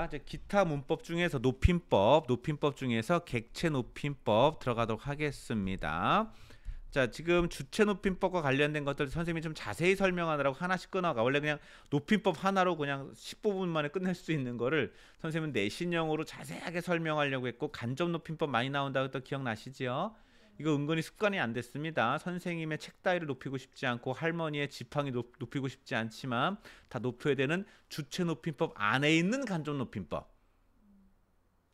아, 기타 문법 중에서 높임법, 높임법 중에서 객체 높임법 들어가도록 하겠습니다. 자, 지금 주체 높임법과 관련된 것들 선생님이 좀 자세히 설명하느라고 하나씩 끊어가. 원래 그냥 높임법 하나로 그냥 15분 만에 끝낼 수 있는 거를 선생님은 내신형으로 자세하게 설명하려고 했고 간접 높임법 많이 나온다고 또기억나시죠 이거 은근히 습관이 안 됐습니다. 선생님의 책 따위를 높이고 싶지 않고 할머니의 지팡이 높, 이고 싶지 않지만 다 높여야 되는 주체 높임법 안에 있는 간접 높임법.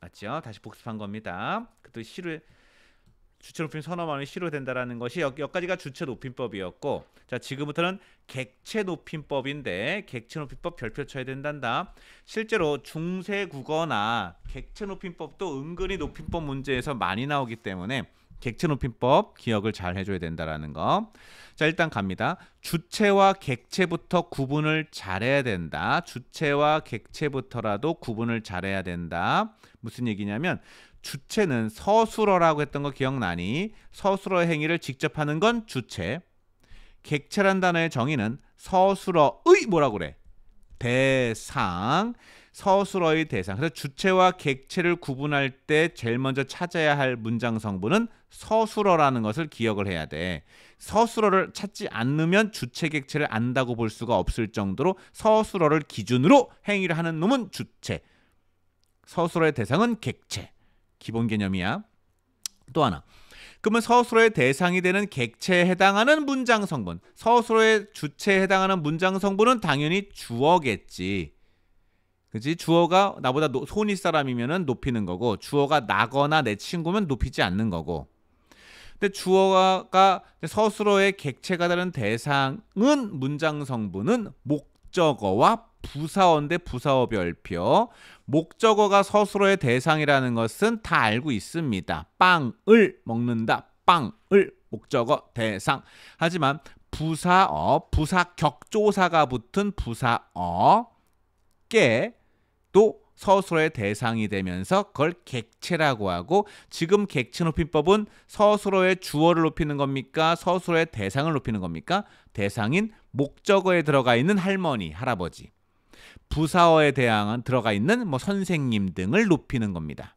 맞죠? 다시 복습한 겁니다. 그또 시를 주체 높임 선어하면 시로 된다라는 것이 여기까지가 주체 높임법이었고 자 지금부터는 객체 높임법인데 객체 높임법 별표 쳐야 된단다. 실제로 중세 국어나 객체 높임법도 은근히 높임법 문제에서 많이 나오기 때문에 객체 높임법 기억을 잘 해줘야 된다라는 거. 자 일단 갑니다. 주체와 객체부터 구분을 잘해야 된다. 주체와 객체부터라도 구분을 잘해야 된다. 무슨 얘기냐면 주체는 서술어라고 했던 거 기억나니? 서술어 행위를 직접 하는 건 주체. 객체란 단어의 정의는 서술어의 뭐라고 그래? 대상. 서술어의 대상. 그래서 주체와 객체를 구분할 때 제일 먼저 찾아야 할 문장 성분은 서술어라는 것을 기억을 해야 돼. 서술어를 찾지 않으면 주체 객체를 안다고 볼 수가 없을 정도로 서술어를 기준으로 행위를 하는 놈은 주체. 서술어의 대상은 객체. 기본 개념이야. 또 하나. 그러면 서술어의 대상이 되는 객체에 해당하는 문장 성분, 서술어의 주체에 해당하는 문장 성분은 당연히 주어겠지. 그지? 주어가 나보다 노, 손윗 사람이면은 높이는 거고 주어가 나거나 내 친구면 높이지 않는 거고. 근데 주어가 서술어의 객체가 되는 대상은 문장 성분은 목적어와 부사어인데 부사어 별표. 목적어가 서술어의 대상이라는 것은 다 알고 있습니다. 빵을 먹는다. 빵을 목적어 대상. 하지만 부사어, 부사격조사가 붙은 부사어, 깨, 또 서술의 대상이 되면서 그걸 객체라고 하고 지금 객체 높임법은 서술어의 주어를 높이는 겁니까? 서술어의 대상을 높이는 겁니까? 대상인 목적어에 들어가 있는 할머니, 할아버지. 부사어에 대항한 들어가 있는 뭐 선생님 등을 높이는 겁니다.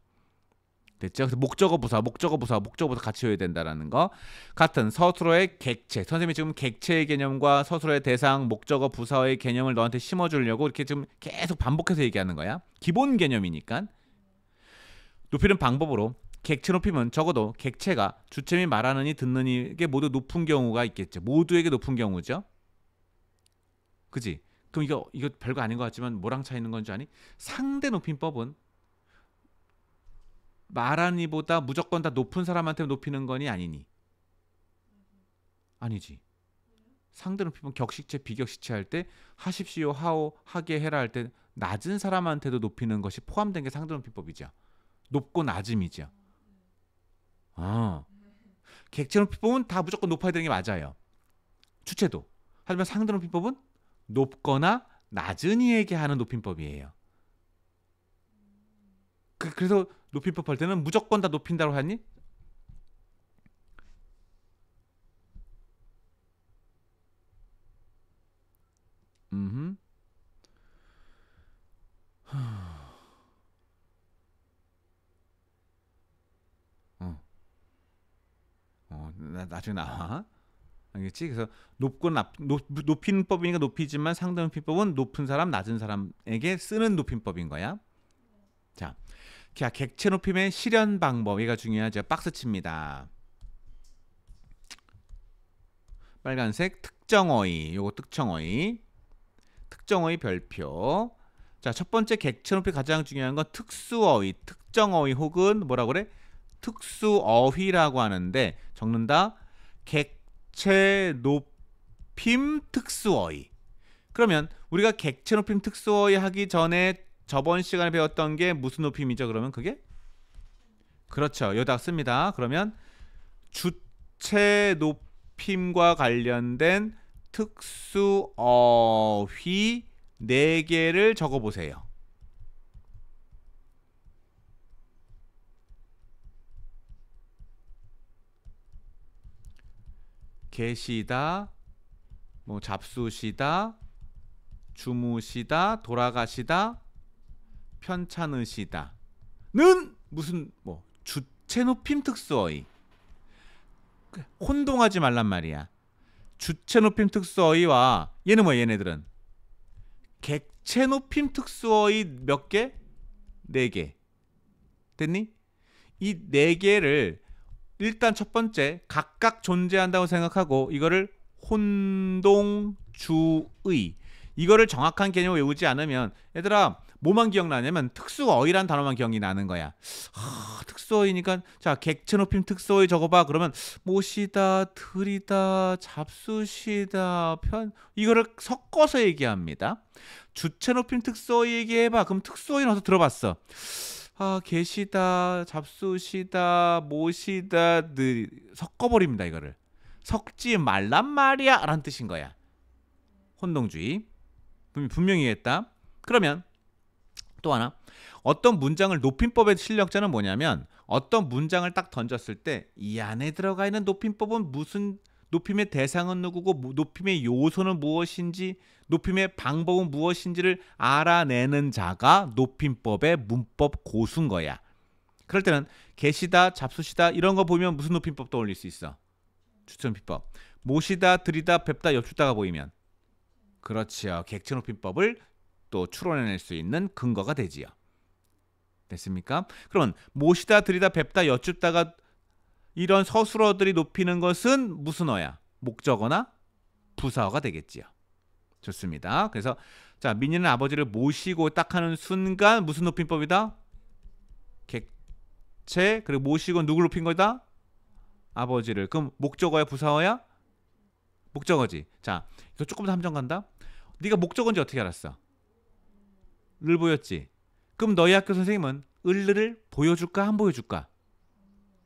됐죠? 그래서 목적어 부사, 목적어 부사, 목적어 부사 같이 외워야 된다라는 거. 같은 서술어의 객체. 선생님이 지금 객체의 개념과 서술어의 대상, 목적어 부사의 개념을 너한테 심어 주려고 이렇게 지금 계속 반복해서 얘기하는 거야. 기본 개념이니까. 높이는 방법으로 객체 높이면 적어도 객체가 주체 및 말하느니 듣느니에게 모두 높은 경우가 있겠죠. 모두에게 높은 경우죠. 그지? 그럼 이거 이거 별거 아닌 것 같지만 뭐랑 차이는 건지 아니? 상대 높임법은 말하니보다 무조건 다 높은 사람한테 높이는 건이 아니니. 아니지. 상대는 피면 격식체 비격식체 할 때 하십시오 하오 하게 해라 할 때 낮은 사람한테도 높이는 것이 포함된 게 상대론 피법이죠. 높고 낮음이죠. 아, 객체론 피법은 다 무조건 높아야 되는 게 맞아요. 주체도. 하지만 상대론 피법은 높거나 낮은 이에게 하는 높임법이에요. 그, 래서 높이법 할 때는 무조건 다 높인다고 하니? 음. 어. 어, 나 나중에 나와. 알겠지? 그래서 높고 나, 높, 이는 법이니까 높이지만 상등 높이법은 높은 사람, 낮은 사람에게 쓰는 높임법인 거야. 자, 자, 객체 높임의 실현 방법 이가 중요하죠. 박스 칩니다. 빨간색 특정어휘 요거 특정어휘 특정어휘 별표 자 첫 번째 객체 높이 가장 중요한 건 특수어휘 특정어휘 혹은 뭐라 그래 특수어휘라고 하는데 적는다 객체 높임 특수어휘 그러면 우리가 객체 높임 특수어휘 하기 전에 저번 시간에 배웠던 게 무슨 높임이죠? 그러면 그게? 그렇죠. 여기 씁니다. 그러면 주체 높임과 관련된 특수 어휘 4개를 적어보세요. 계시다, 뭐 잡수시다, 주무시다, 돌아가시다, 편찮으시다는 무슨 뭐 주체 높임 특수어의 그 혼동하지 말란 말이야. 주체 높임 특수어의와 얘는 뭐 얘네들은 객체 높임 특수어의 몇 개? 네 개. 됐니? 이 네 개를 일단 첫 번째 각각 존재한다고 생각하고 이거를 혼동주의 이거를 정확한 개념 을 외우지 않으면 얘들아 뭐만 기억나냐면 특수어휘란 단어만 기억이 나는 거야. 아, 특수어휘니까 자 객체 높임 특수어휘 적어봐. 그러면 모시다, 들이다, 잡수시다, 편 이거를 섞어서 얘기합니다. 주체 높임 특수어휘 얘기해봐. 그럼 특수어휘 넣어서 들어봤어. 아 계시다, 잡수시다, 모시다, 들 섞어버립니다 이거를. 섞지 말란 말이야 라는 뜻인 거야. 혼동주의. 분명히 했다. 그러면 또 하나 어떤 문장을 높임법의 실력자는 뭐냐면 어떤 문장을 딱 던졌을 때 이 안에 들어가 있는 높임법은 무슨 높임의 대상은 누구고 높임의 요소는 무엇인지 높임의 방법은 무엇인지를 알아내는 자가 높임법의 문법 고수인 거야. 그럴 때는 계시다 잡수시다 이런 거 보면 무슨 높임법 떠올릴 수 있어? 추천비법. 모시다, 들이다, 뵙다, 엽추다가 보이면 그렇지요. 객체 높임법을 또 추론해낼 수 있는 근거가 되지요. 됐습니까? 그러면 모시다 들이다 뵙다 여쭙다가 이런 서술어들이 높이는 것은 무슨 어야? 목적어나 부사어가 되겠지요. 좋습니다. 그래서 자 민이는 아버지를 모시고 딱 하는 순간 무슨 높임법이다? 객체 그리고 모시고 누굴 높인 거다? 아버지를. 그럼 목적어야 부사어야? 목적어지. 자 이거 조금 더 함정 간다. 네가 목적인지 어떻게 알았어? 를 보였지. 그럼 너희 학교 선생님은 을을 보여줄까 안 보여줄까?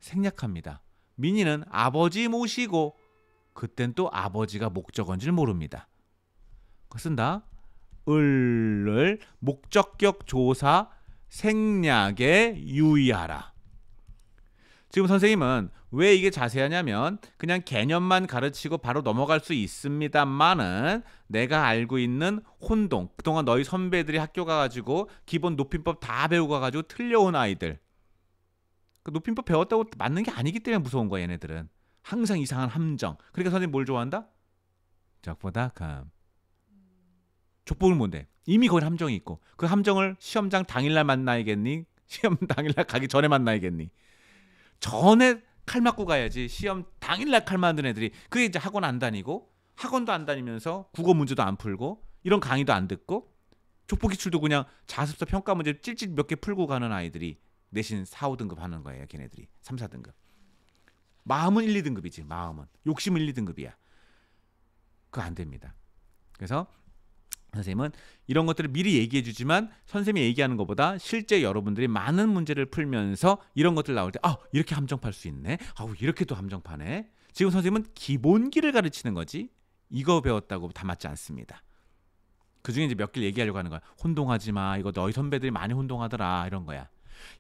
생략합니다. 민이는 아버지 모시고 그땐 또 아버지가 목적인지를 모릅니다. 쓴다. 을을 목적격 조사 생략에 유의하라. 지금 선생님은 왜 이게 자세하냐면 그냥 개념만 가르치고 바로 넘어갈 수 있습니다만은 내가 알고 있는 혼동 그동안 너희 선배들이 학교 가가지고 기본 높임법 다 배우고 가가지고 틀려온 아이들 그 높임법 배웠다고 맞는 게 아니기 때문에 무서운 거야 얘네들은 항상 이상한 함정 그러니까 선생님 뭘 좋아한다? 적보다감 족보를 뭔데 이미 거기 함정이 있고 그 함정을 시험장 당일날 만나야겠니? 시험 당일날 가기 전에 만나야겠니? 전에 칼 맞고 가야지 시험 당일날 칼 맞는 애들이 그게 이제 학원 안 다니고 학원도 안 다니면서 국어 문제도 안 풀고 이런 강의도 안 듣고 족보 기출도 그냥 자습서 평가 문제 찔찔 몇 개 풀고 가는 아이들이 내신 4, 5등급 하는 거예요. 걔네들이 3, 4등급. 마음은 1, 2등급이지. 마음은 욕심은 1, 2등급이야. 그거 안 됩니다. 그래서 선생님은 이런 것들을 미리 얘기해 주지만 선생님이 얘기하는 것보다 실제 여러분들이 많은 문제를 풀면서 이런 것들 나올 때 아, 이렇게 함정팔 수 있네. 아우, 이렇게도 함정파네. 지금 선생님은 기본기를 가르치는 거지. 이거 배웠다고 다 맞지 않습니다. 그 중에 이제 몇 개를 얘기하려고 하는 거야. 혼동하지 마. 이거 너희 선배들이 많이 혼동하더라. 이런 거야.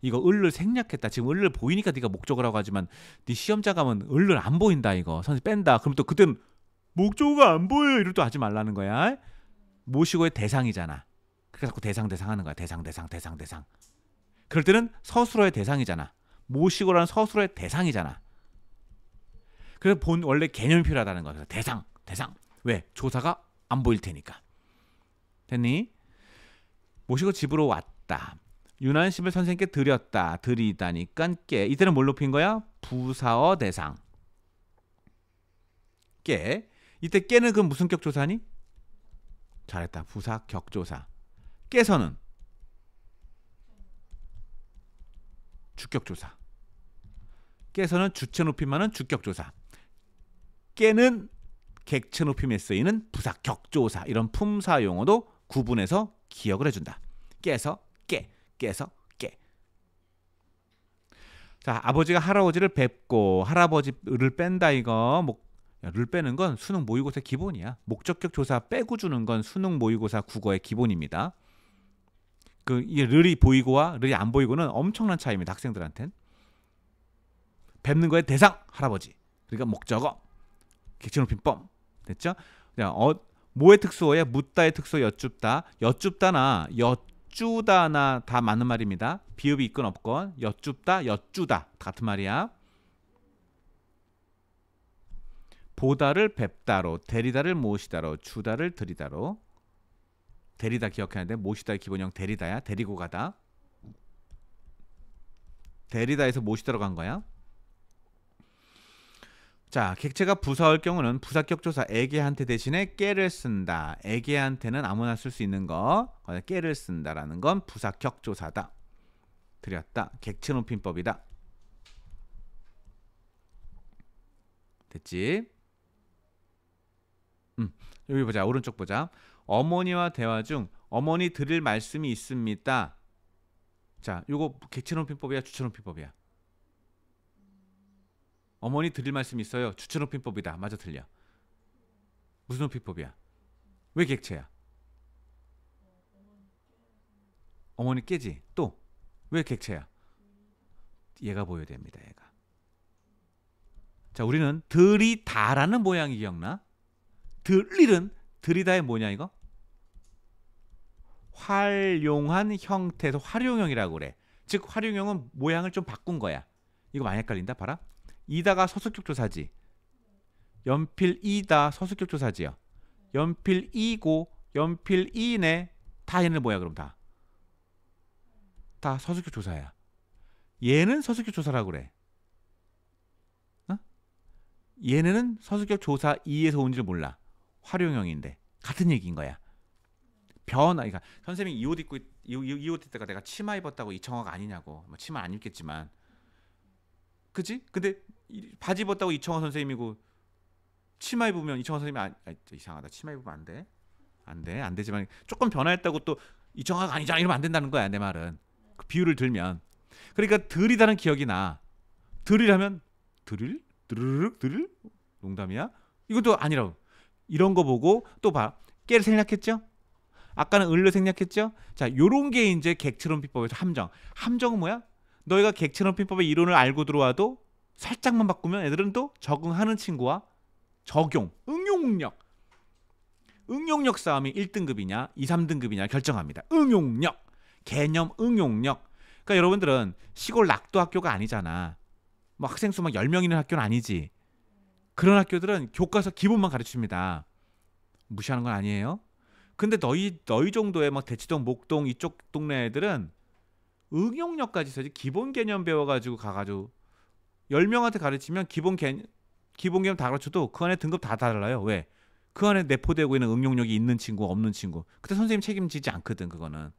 이거 을을 생략했다. 지금 을을 보이니까 네가 목적을 하고 하지만 네 시험자 감은 을을 안 보인다 이거. 선생님 뺀다. 그럼 또 그땐 목적어가 안 보여. 이럴 또 하지 말라는 거야. 모시고의 대상이잖아. 그러니 자꾸 대상 대상하는 거야. 대상 대상 대상 대상. 그럴 때는 서술어의 대상이잖아. 모시고라는 서술어의 대상이잖아. 그래서 본 원래 개념이 필요하다는 거야. 그래서 대상 대상. 왜 조사가 안 보일 테니까. 됐니? 모시고 집으로 왔다. 유난심을 선생님께 드렸다. 드리다니까 깨. 이때는 뭘 높인 거야? 부사어 대상. 깨. 이때 깨는 그 무슨 격 조사니? 잘했다. 부사 격조사. 깨서는 주격조사. 깨서는 주체 높임하는 주격조사. 깨는 객체 높임에 쓰이는 부사 격조사. 이런 품사 용어도 구분해서 기억을 해준다. 깨서 깨, 깨서 깨. 자, 아버지가 할아버지를 뵙고 할아버지를 뺀다 이거 목 뭐를 빼는 건 수능 모의고사 기본이야. 목적격 조사 빼고 주는 건 수능 모의고사 국어의 기본입니다. 그 이게 를이 보이고와 를이 안 보이고는 엄청난 차이입니다. 학생들한텐. 뵙는 거에 대상 할아버지. 그러니까 목적어. 객체높임법. 됐죠? 그냥 어, 모의 특수어에 묻다의 특수어 여쭙다. 여쭙다나 여쭈다나 다 맞는 말입니다. 비읍이 있건 없건 여쭙다, 여쭈다 같은 말이야. 보다를 뵙다로 데리다를 모시다로 주다를 들이다로 데리다 기억하는데 모시다의 기본형 데리다야 데리고 가다 데리다에서 모시다로 간 거야 자 객체가 부사일 경우는 부사격 조사 에게한테 대신에 깨를 쓴다 에게한테는 아무나 쓸 수 있는 거 깨를 쓴다라는 건 부사격 조사다 드렸다 객체 높임법이다 됐지? 음, 여기 보자. 오른쪽 보자. 어머니와 대화 중 어머니 드릴 말씀이 있습니다. 자, 요거 객체높임법이야주체높임법이야 어머니 드릴 말씀 이 있어요. 주체높임법이다 맞아 틀려. 무슨 높임법이야왜 객체야? 어머니 깨지. 또 왜 객체야? 얘가 보여야 됩니다. 얘가. 자, 우리는 들이다라는 모양이 기억나? 들일은 들이다의 뭐냐 이거? 활용한 형태에서 활용형이라고 그래. 즉 활용형은 모양을 좀 바꾼 거야. 이거 많이 헷갈린다. 봐라. 이다가 서술격 조사지. 연필 이다 서술격 조사지요. 연필 이고 연필 이네 다 얘는 뭐야 그럼 다. 다 서술격 조사야. 얘는 서술격 조사라고 그래. 어? 얘네는 서술격 조사 2에서 온 줄 몰라. 활용형인데 같은 얘기인 거야. 변화. 그러니까 선생님이 이 옷 입고 이, 옷 입다가 내가 치마 입었다고 이청아가 아니냐고. 뭐 치마 안 입겠지만. 그지? 근데 이, 바지 입었다고 이청아 선생님이고 치마 입으면 이청아 선생님이 아, 아, 이상하다. 치마 입으면 안 돼. 안 돼. 안 되지만 조금 변화했다고 또 이청아가 아니잖아 이러면 안 된다는 거야. 내 말은. 그 비유를 들면. 그러니까 들이다는 기억이 나. 들이라면 들릴 드르륵 드릴 농담이야? 이것도 아니라고. 이런 거 보고 또 봐. 깨를 생략했죠? 아까는 을로 생략했죠? 자, 요런 게 이제 객체론 비법에서 함정. 함정은 뭐야? 너희가 객체론 비법의 이론을 알고 들어와도 살짝만 바꾸면 애들은 또 적응하는 친구와 적용, 응용력. 응용력 싸움이 1등급이냐, 2, 3등급이냐 결정합니다. 응용력. 개념 응용력. 그러니까 여러분들은 시골 낙도 학교가 아니잖아. 뭐 학생 수만 10명 있는 학교는 아니지. 그런 학교들은 교과서 기본만 가르칩니다. 무시하는 건 아니에요. 근데 너희 너희 정도의 막 뭐 대치동, 목동 이쪽 동네 애들은 응용력까지 써야지 기본 개념 배워가지고 가가지고 열 명한테 가르치면 기본 개 기본 개념 다 가르쳐도 그 안에 등급 다 달라요. 왜? 그 안에 내포되고 있는 응용력이 있는 친구 없는 친구. 그때 선생님 책임지지 않거든 그거는.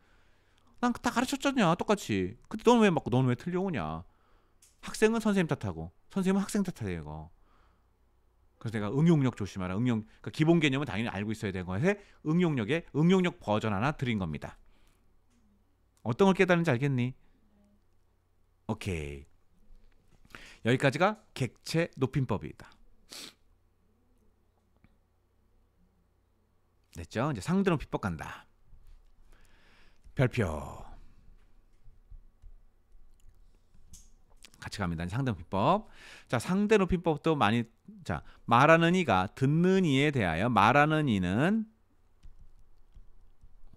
난 다 가르쳤잖냐 똑같이. 그때 너는 왜 맞고 너는 왜 틀려오냐. 학생은 선생님 탓하고 선생님은 학생 탓하대 이거. 그래서 내가 응용력 조심하라. 응용 그러니까 기본 개념은 당연히 알고 있어야 되는 거에 응용력의 응용력 버전 하나 드린 겁니다. 어떤 걸 깨달은지 알겠니? 오케이. 여기까지가 객체 높임법이다. 됐죠? 이제 상대로비법 간다. 별표. 같이 갑니다. 상대 높이법. 자, 상대 높이법도 많이 자, 말하는 이가 듣는 이에 대하여 말하는 이는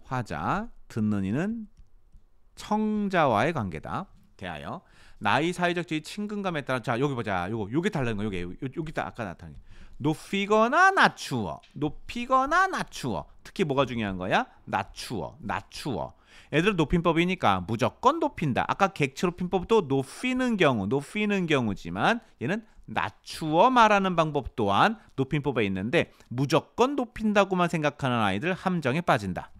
화자, 듣는 이는 청자와의 관계다. 대하여 나이 사회적 지위 친근감에 따라 자 여기 보자 요거 요게 달라는 거 요게 요, 기딱 아까 나타난 높이거나 낮추어 높이거나 낮추어 특히 뭐가 중요한 거야 낮추어 낮추어 애들 높임법이니까 무조건 높인다. 아까 객체높임법도 높이는 경우, 높이는 경우지만 얘는 낮추어 말하는 방법 또한 높임법에 있는데 무조건 높인다고만 생각하는 아이들 함정에 빠진다.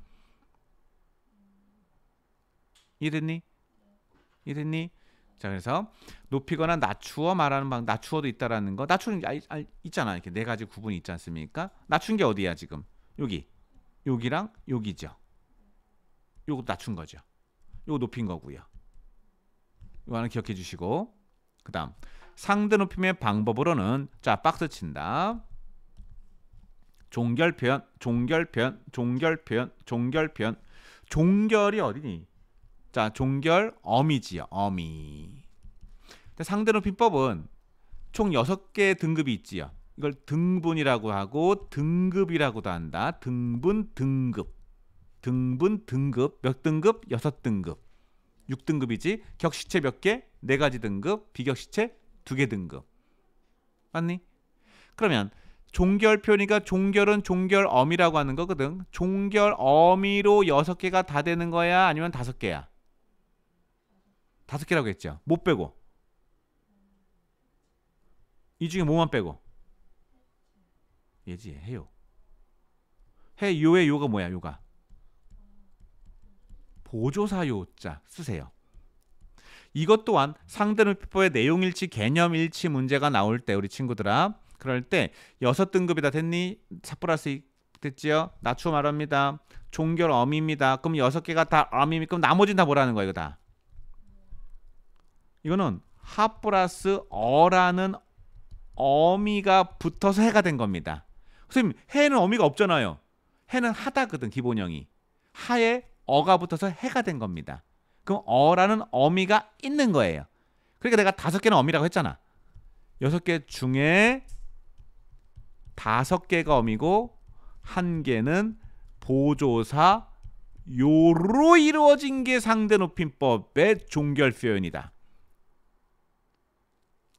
이랬니? 이랬니? 자 그래서 높이거나 낮추어 말하는 방 낮추어도 있다라는 거 낮추는 게 아, 아, 있잖아 이렇게 네 가지 구분이 있지 않습니까? 낮춘 게 어디야 지금 여기 여기랑 여기죠. 요거 낮춘 거죠. 요거 높인 거고요. 요 하나 기억해 주시고 그다음 상대 높임의 방법으로는 자 박스 친다. 종결 표현, 종결 표현, 종결 표현, 종결 표현. 종결이 어디니? 자, 종결 어미지요. 어미. 상대 높임법은 총 6개의 등급이 있지요. 이걸 등분이라고 하고 등급이라고도 한다. 등분, 등급. 등분 등급 몇 등급 여섯 등급 육등급이지 격시체 몇 개? 네 가지 등급 비격시체 두 개 등급 맞니? 그러면 종결 표니까 종결은 종결 어미라고 하는 거거든 종결 어미로 여섯 개가 다 되는 거야 아니면 다섯 개야? 다섯 개라고 했죠 못 빼고 이 중에 뭐만 빼고 예지 해요 해요의 요가 뭐야 요가 보조사요자 쓰세요. 이것 또한 상대문법의 내용일치, 개념일치 문제가 나올 때 우리 친구들아 그럴 때 여섯 등급이다 됐니? 사 플러스 됐지요? 낮추어 말합니다. 종결 어미입니다 그럼 여섯 개가 다 어미 니까 그럼 나머지는 다 뭐라는 거야 이거 다. 이거는 하 플러스 어라는 어미가 붙어서 해가 된 겁니다. 선생님 해는 어미가 없잖아요. 해는 하다거든 기본형이. 하에 어가 붙어서 해가 된 겁니다. 그럼 어라는 어미가 있는 거예요. 그러니까 내가 다섯 개는 어미라고 했잖아. 여섯 개 중에 다섯 개가 어미고 한 개는 보조사 요로 이루어진 게 상대 높임법의 종결 표현이다.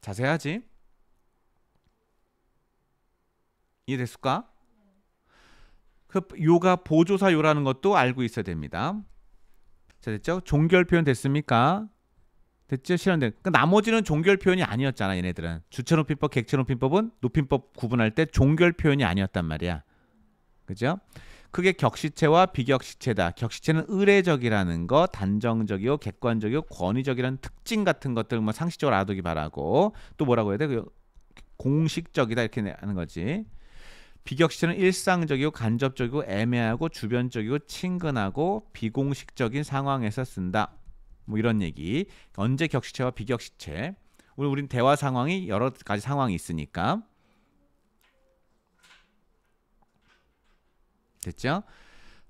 자세하지? 이해됐을까? 그 요가 보조사요라는 것도 알고 있어야 됩니다. 자 됐죠? 종결 표현 됐습니까? 됐죠? 실현된. 그 그러니까 나머지는 종결 표현이 아니었잖아 얘네들은. 주체 높임법, 객체 높임법은 높임법 구분할 때 종결 표현이 아니었단 말이야. 그죠? 그게 격시체와 비격시체다. 격시체는 의례적이라는 거, 단정적이고 객관적이고 권위적이라는 특징 같은 것들 뭐 상식적으로 알 아두기 바라고 또 뭐라고 해야 돼? 그 공식적이다 이렇게 하는 거지. 비격시는 일상적이고 간접적이고 애매하고 주변적이고 친근하고 비공식적인 상황에서 쓴다. 뭐 이런 얘기. 언제 격시체와 비격시체. 오늘 우린 대화 상황이 여러 가지 상황이 있으니까. 됐죠?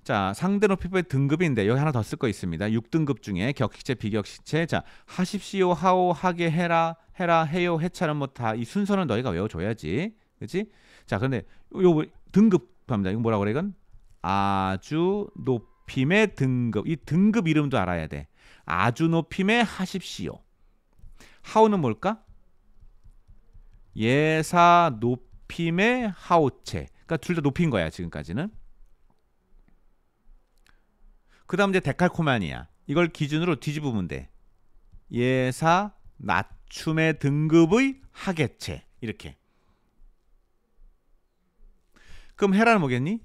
자, 상대 높이의 등급인데 여기 하나 더 쓸 거 있습니다. 6등급 중에 격식체, 비격식체. 자, 하십시오, 하오, 하게 해라, 해라, 해요, 해차는 못다이 뭐 순서는 너희가 외워줘야지. 그렇지? 자, 그런데 요 뭐 등급합니다. 이거 뭐라고 그래? 이건 아주 높임의 등급. 이 등급 이름도 알아야 돼. 아주 높임의 하십시오. 하우는 뭘까? 예사 높임의 하우체. 그러니까 둘 다 높인 거야 지금까지는. 그다음 이제 데칼코마니아. 이걸 기준으로 뒤집으면 돼. 예사 낮춤의 등급의 하계체 이렇게. 그럼 해라는 뭐겠니?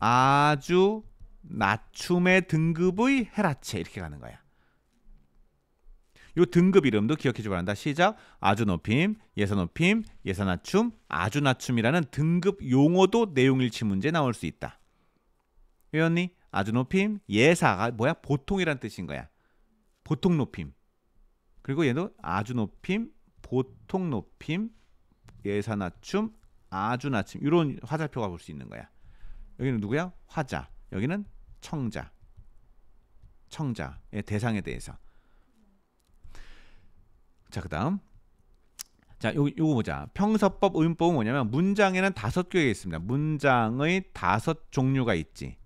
아주 낮춤의 등급의 헤라체 이렇게 가는 거야. 요 등급 이름도 기억해 주고 한다. 시작. 아주 높임, 예사 높임, 예사 낮춤, 아주 낮춤이라는 등급 용어도 내용 일치 문제 나올 수 있다. 회원님, 아주 높임, 예사가 뭐야? 보통이란 뜻인 거야. 보통 높임. 그리고 얘도 아주 높임, 보통 높임, 예사 낮춤, 아주 나침 이런 화살표가 볼 수 있는 거야. 여기는 누구야? 화자. 여기는 청자. 청자의 대상에 대해서. 자, 그다음. 자, 요, 요거 보자. 평서법 의문법은 뭐냐면 문장에는 다섯 개가 있습니다. 문장의 다섯 종류가 있지.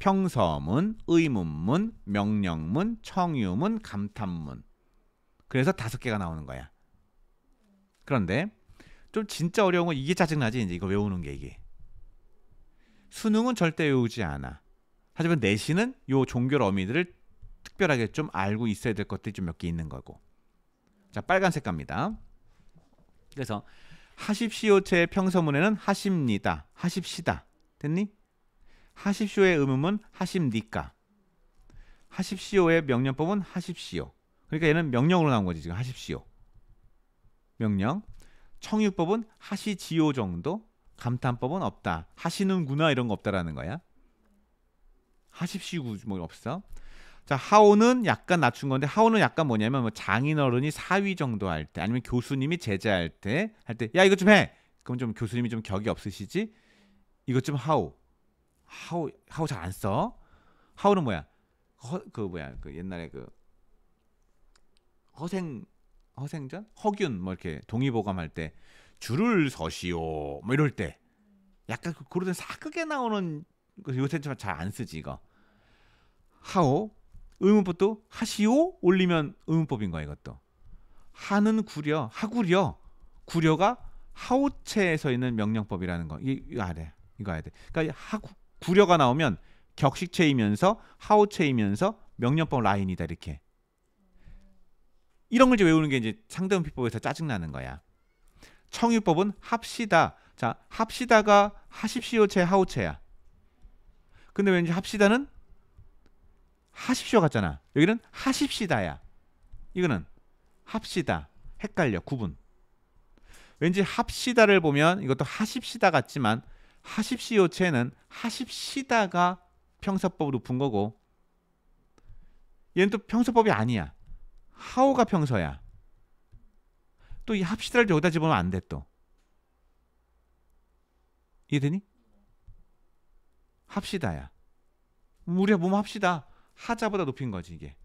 평서문, 의문문, 명령문, 청유문, 감탄문. 그래서 다섯 개가 나오는 거야. 그런데 좀 진짜 어려운 건 이게 짜증나지 이제 이거 외우는 게 이게 수능은 절대 외우지 않아 하지만 내신은 요종결 어미들을 특별하게 좀 알고 있어야 될 것들이 좀 몇 개 있는 거고 자 빨간색 갑니다 그래서 하십시오체의 평서문에는 하십니다 하십시다 됐니? 하십시오의 음음은 하십니까 하십시오의 명령법은 하십시오 그러니까 얘는 명령으로 나온 거지 지금 하십시오 명령 청유법은 하시지요 정도 감탄법은 없다. 하시는구나 이런 거 없다라는 거야. 하십시구 뭐 없어. 자 하오는 약간 낮춘 건데 하오는 약간 뭐냐면 뭐 장인어른이 사위 정도 할 때 아니면 교수님이 제자할 때 할 때 야 이거 좀 해. 그럼 좀 교수님이 좀 격이 없으시지? 이것 좀 하오. 하오 하오 잘 안 써. 하오는 뭐야? 허, 그 뭐야 그 옛날에 그 허생 허생전, 허균 뭐 이렇게 동의보감할 때 줄을 서시오 뭐 이럴 때 약간 그런 사극에 나오는 그 요새 좀잘안 쓰지 이거 하오 의문법도 하시오 올리면 의문법인 거야 이것도 하는 구려 하구려 구려가 하오체에서 있는 명령법이라는 거 이, 이거 알아 이거 알아야 돼 그러니까 하구 구려가 나오면 격식체이면서 하오체이면서 명령법 라인이다 이렇게 이런 걸 이제 외우는 게 이제 상대문피법에서 짜증나는 거야. 청유법은 합시다. 자, 합시다가 하십시오체 하우체야. 근데 왠지 합시다는 하십시오 같잖아. 여기는 하십시다야. 이거는 합시다. 헷갈려. 구분. 왠지 합시다를 보면 이것도 하십시다 같지만 하십시오체는 하십시다가 평서법으로 분 거고 얘는 또 평서법이 아니야. 하오가 평서야. 또 이 합시다를 여기다 집어넣으면 안 돼 또. 이해되니? 합시다야. 우리가 보면 합시다. 하자보다 높인 거지 이게.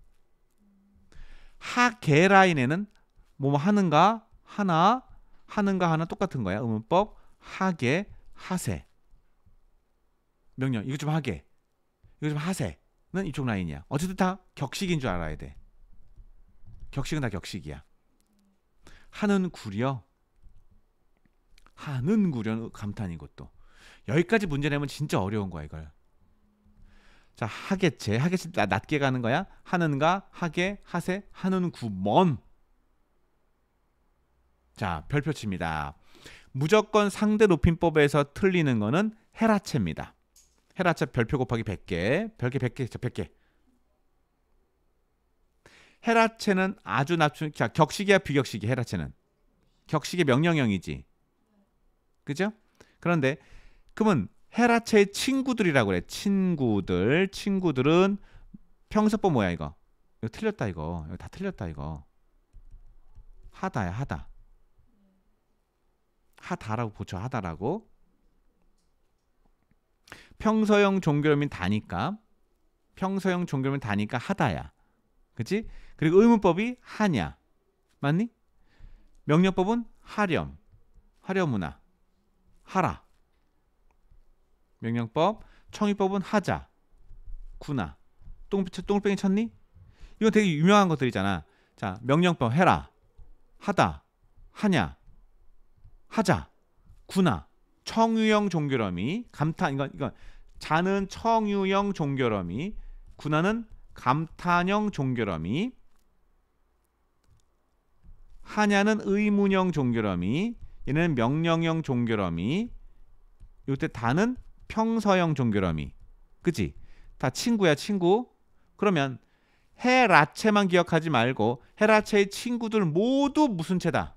하계 라인에는 뭐 뭐 하는가 하나 하는가 하나 똑같은 거야. 음문법 하계 하세 명령 이것좀하계이것좀 하세는 이쪽 라인이야. 어쨌든 다 격식인 줄 알아야 돼. 격식은 다 격식이야. 하는구려 하는구려 감탄이 것도 여기까지 문제 내면 진짜 어려운 거야 이걸. 자하겠체 하계체 낮게 가는 거야 하는가 하게 하세 하는구먼 자별표칩니다 무조건 상대 높임법에서 틀리는 거는 헤라체입니다. 헤라체 별표 곱하기 100개 별개 100개 100개 헤라체는 아주 낮춘 자, 격식이야 비격식이 헤라체는 격식의 명령형이지. 그죠? 그런데 그러면 헤라체의 친구들이라고 그래. 친구들. 친구들은 평소법 뭐야 이거? 이거 틀렸다 이거. 이거 다 틀렸다 이거. 하다야 하다. 하다라고 보죠 하다라고. 평서형 종결민 다니까. 평서형 종결민 다니까 하다야. 그치? 그리고 의문법이 하냐. 맞니? 명령법은 하렴. 하렴문화 하라. 명령법. 청의법은 하자. 구나. 똥, 똥뺑이 쳤니? 이건 되게 유명한 것들이잖아. 자, 명령법 해라. 하다. 하냐. 하자. 구나. 청유형 종결함미 감탄 이건 이건 자는 청유형 종결함미 구나는 감탄형 종결함이 하냐는 의문형 종결함이 얘는 명령형 종결함이 요때 다는 평서형 종결함이 그치? 다 친구야 친구 그러면 해라체만 기억하지 말고 해라체의 친구들 모두 무슨 체다?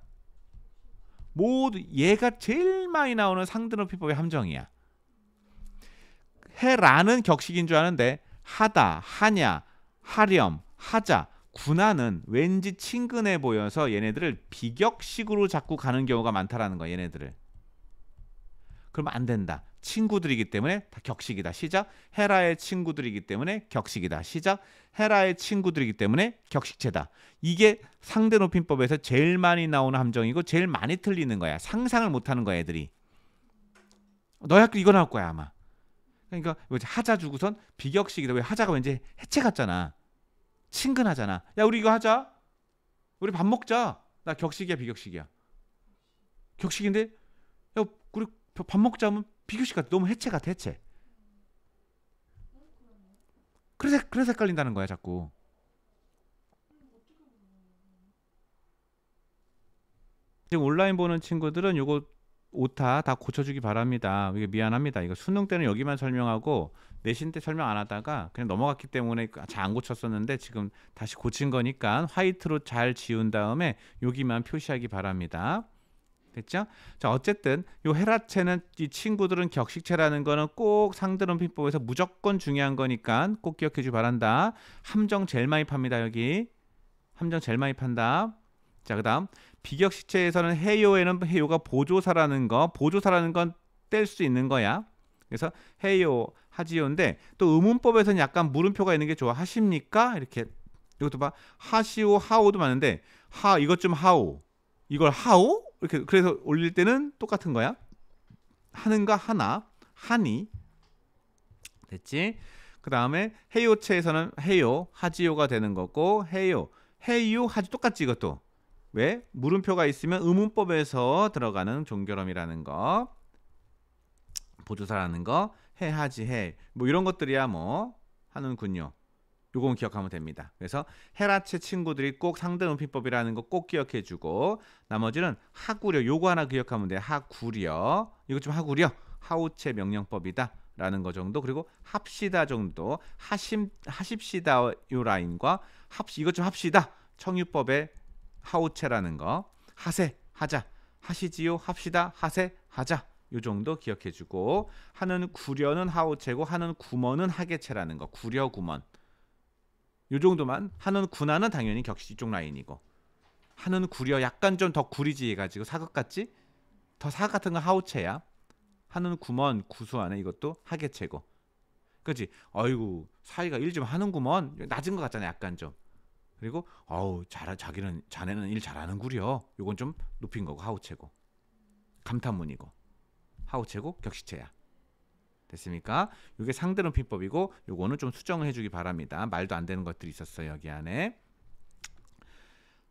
모두 얘가 제일 많이 나오는 상등호피법의 함정이야. 해라는 격식인 줄 아는데 하다, 하냐, 하렴, 하자, 군나는 왠지 친근해 보여서 얘네들을 비격식으로 자꾸 가는 경우가 많다라는 거야, 얘네들을. 그럼 안 된다. 친구들이기 때문에 다 격식이다. 시작. 헤라의 친구들이기 때문에 격식이다. 시작. 헤라의 친구들이기 때문에 격식체다. 이게 상대 높임법에서 제일 많이 나오는 함정이고 제일 많이 틀리는 거야. 상상을 못 하는 거야, 애들이. 너야 이거 나올 거야, 아마. 그러니까 뭐 하자 주고선 비격식이다. 왜 하자가 왠지 해체 같잖아. 친근하잖아. 야 우리 이거 하자. 우리 밥 먹자. 나 격식이야 비격식이야. 격식인데 야 우리 밥 먹자 하면 비격식 같아. 너무 해체 같아 해체. 그래서 그래서 헷갈린다는 거야 자꾸. 지금 온라인 보는 친구들은 요거 오타 다 고쳐주기 바랍니다. 이게 미안합니다. 이거 수능 때는 여기만 설명하고 내신 때 설명 안 하다가 그냥 넘어갔기 때문에 잘 안 고쳤었는데 지금 다시 고친 거니까 화이트로 잘 지운 다음에 여기만 표시하기 바랍니다. 됐죠? 자, 어쨌든 요 헤라체는 이 친구들은 격식체라는 거는 꼭상대론 비법에서 무조건 중요한 거니까 꼭 기억해 주 바란다. 함정 제일 많이 팝니다, 여기. 함정 제일 많이 판다. 자, 그다음 비격 시체에서는 해요에는 해요가 보조사라는 거, 보조사라는 건 뗄 수 있는 거야. 그래서 해요, 하지요인데 또 의문법에서는 약간 물음표가 있는 게 좋아. 하십니까? 이렇게 이것도 봐. 하시오, 하오도 많은데 하 이것 좀 하오. 이걸 하오? 이렇게 그래서 올릴 때는 똑같은 거야. 하는가 하나, 하니 됐지? 그 다음에 해요체에서는 해요, 하지요가 되는 거고 해요, 해요, 하지 똑같지 이것도 왜? 물음표가 있으면 의문법에서 들어가는 종결음이라는 거. 보조사라는 거. 해, 하지, 해. 뭐 이런 것들이야 뭐 하는군요. 요건 기억하면 됩니다. 그래서 헤라체 친구들이 꼭 상대 음피법이라는 거 꼭 기억해 주고 나머지는 하구려 요거 하나 기억하면 돼. 하구려. 이거 좀 하구려. 하우체 명령법이다. 라는 거 정도 그리고 합시다 정도 하심 하십시다 요 라인과 합시 이것 좀 합시다 청유법의 하우체라는 거 하세 하자 하시지요 합시다 하세 하자 요 정도 기억해 주고 하는 구려는 하우체고 하는 구먼은 하계체라는 거 구려 구먼 요 정도만 하는 구나는 당연히 격시 쪽 라인이고 하는 구려 약간 좀 더 구리지 해가지고 사극 같지 더 사극 같은 건 하우체야 하는 구먼 구수 안에 이것도 하계체고 그지 어이구 사이가 일좀 하는구먼 낮은 것 같잖아 약간 좀 그리고 아우 잘 자기는 자네는 일 잘하는구려. 요건 좀 높인 거고 하우체고 감탄문이고 하우체고 격식체야. 됐습니까? 요게 상대는비법이고 요거는 좀 수정을 해주기 바랍니다. 말도 안 되는 것들이 있었어요 여기 안에.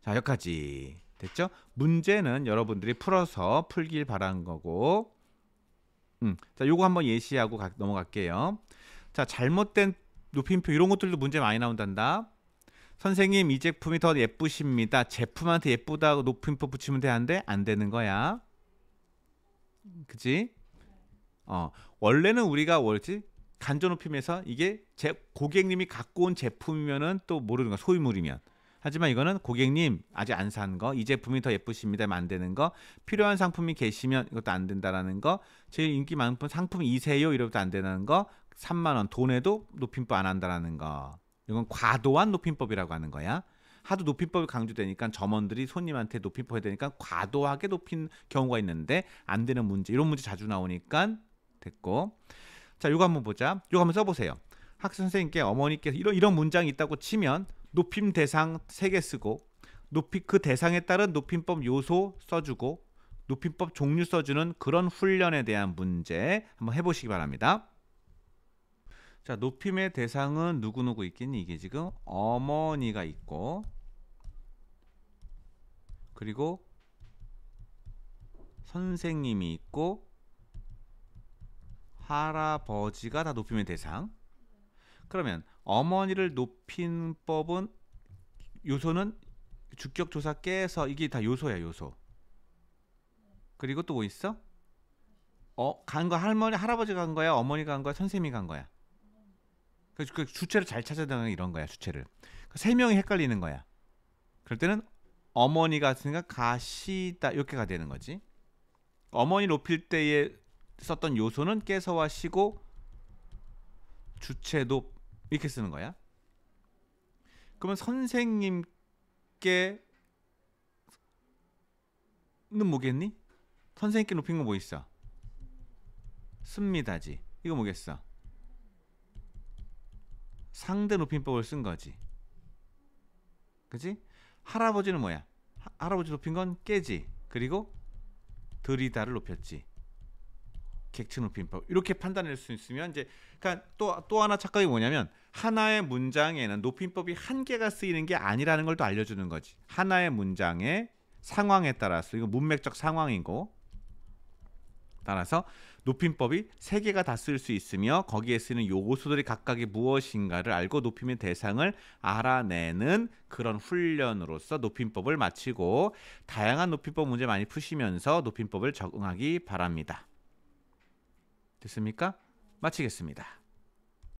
자 여기까지 됐죠? 문제는 여러분들이 풀어서 풀길 바란 거고. 음, 자 요거 한번 예시하고 가, 넘어갈게요. 자 잘못된 높임표 이런 것들도 문제 많이 나온단다. 선생님 이 제품이 더 예쁘십니다. 제품한테 예쁘다고 높임표 붙이면 되는데 안 되는 거야. 그지? 어 원래는 우리가 월지 간접 높임에서 이게 제 고객님이 갖고 온 제품이면은 또 모르는 거 소유물이면. 하지만 이거는 고객님 아직 안 산 거, 이 제품이 더 예쁘십니다. 만드는 거, 필요한 상품이 계시면 이것도 안 된다라는 거, 제일 인기 많은 상품이세요. 이러도 안 되는 거, 3만 원 돈에도 높임법안 한다라는 거. 이건 과도한 높임법이라고 하는 거야. 하도 높임법이 강조되니까 점원들이 손님한테 높임법 이 되니까 과도하게 높인 경우가 있는데 안 되는 문제 이런 문제 자주 나오니까 됐고 자 이거 한번 보자 이거 한번 써보세요 학생 선생님께 어머니께서 이런 이런 문장이 있다고 치면 높임 대상 세 개 쓰고 높이 그 대상에 따른 높임법 요소 써주고 높임법 종류 써주는 그런 훈련에 대한 문제 한번 해보시기 바랍니다. 자, 높임의 대상은 누구누구 있겠니 이게 지금 어머니가 있고 그리고 선생님이 있고 할아버지가 다 높임의 대상. 그러면 어머니를 높인 법은 요소는 주격 조사 깨서 이게 다 요소야 요소. 그리고 또 뭐 있어? 어, 간 거 할머니 할아버지간 거야? 어머니간 거야? 선생님이 간 거야? 그, 그 주체를 잘 찾아야 되는 이런 거야 주체를 그러니까 세 명이 헷갈리는 거야 그럴 때는 어머니 같으니까 가시다 이렇게가 되는 거지 어머니 높일 때에 썼던 요소는 깨서와 시고 주체도 이렇게 쓰는 거야 그러면 선생님께 는 뭐겠니? 선생님께 높인 거 뭐 있어? 씁니다지 이거 뭐겠어? 상대 높임법을 쓴 거지. 그지? 할아버지는 뭐야? 하, 할아버지 높인 건 깨지. 그리고 들이다를 높였지. 객체 높임법 이렇게 판단할 수 있으면 이제 그러니까 또 또 하나 착각이 뭐냐면 하나의 문장에는 높임법이 한 개가 쓰이는 게 아니라는 걸또 알려주는 거지. 하나의 문장의 상황에 따라서 이거 문맥적 상황이고 따라서 높임법이 세 개가 다 쓸 수 있으며 거기에 쓰는 요구수들이 각각이 무엇인가를 알고 높임의 대상을 알아내는 그런 훈련으로서 높임법을 마치고 다양한 높임법 문제 많이 푸시면서 높임법을 적응하기 바랍니다. 됐습니까? 마치겠습니다.